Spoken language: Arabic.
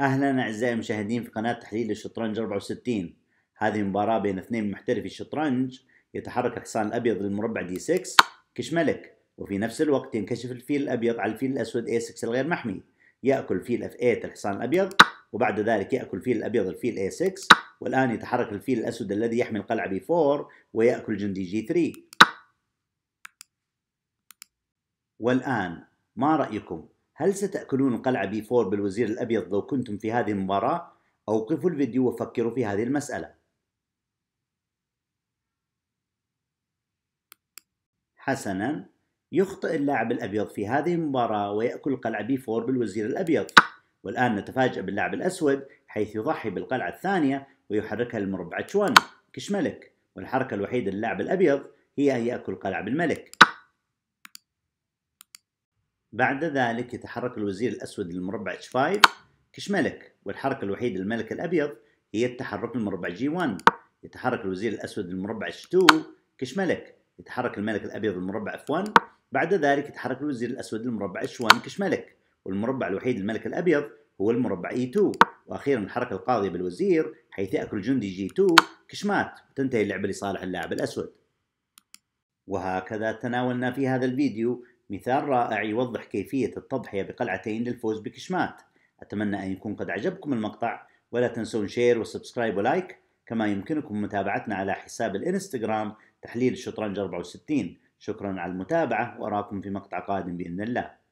اهلا اعزائي المشاهدين في قناه تحليل الشطرنج 64 هذه مباراه بين اثنين محترفي الشطرنج يتحرك الحصان الابيض للمربع دي 6 كشملك وفي نفس الوقت ينكشف الفيل الابيض على الفيل الاسود اي 6 الغير محمي ياكل فيل اف 8 الحصان الابيض وبعد ذلك ياكل فيل الابيض الفيل اي 6 والان يتحرك الفيل الاسود الذي يحمي القلعه بي 4 وياكل جندي جي 3 والان ما رايكم هل ستأكلون القلعة بي 4 بالوزير الأبيض لو كنتم في هذه المباراة؟ أوقفوا الفيديو وفكروا في هذه المسألة حسنا يخطئ اللاعب الأبيض في هذه المباراة ويأكل قلعة بي 4 بالوزير الأبيض والآن نتفاجأ باللاعب الأسود حيث يضحي بالقلعة الثانيه ويحركها للمربع تشوان كشملك والحركة الوحيدة للاعب الأبيض هي أن يأكل قلعة بالملك بعد ذلك يتحرك الوزير الأسود للمربع H5 كشملك والحركة الوحيدة للملك الأبيض هي التحرك للمربع G1 يتحرك الوزير الأسود للمربع H2 كشملك يتحرك الملك الأبيض للمربع F1 بعد ذلك يتحرك الوزير الأسود للمربع H1 كشملك والمربع الوحيد للملك الأبيض هو المربع E2 وأخيرا الحركة القاضية بالوزير حيث يأكل جندي G2 كشمات وتنتهي اللعبة لصالح اللاعب الأسود وهكذا تناولنا في هذا الفيديو مثال رائع يوضح كيفية التضحية بقلعتين للفوز بكشمات أتمنى أن يكون قد عجبكم المقطع ولا تنسون شير وسبسكرايب ولايك كما يمكنكم متابعتنا على حساب الإنستغرام تحليل الشطرنج 64 شكرا على المتابعة وأراكم في مقطع قادم بإذن الله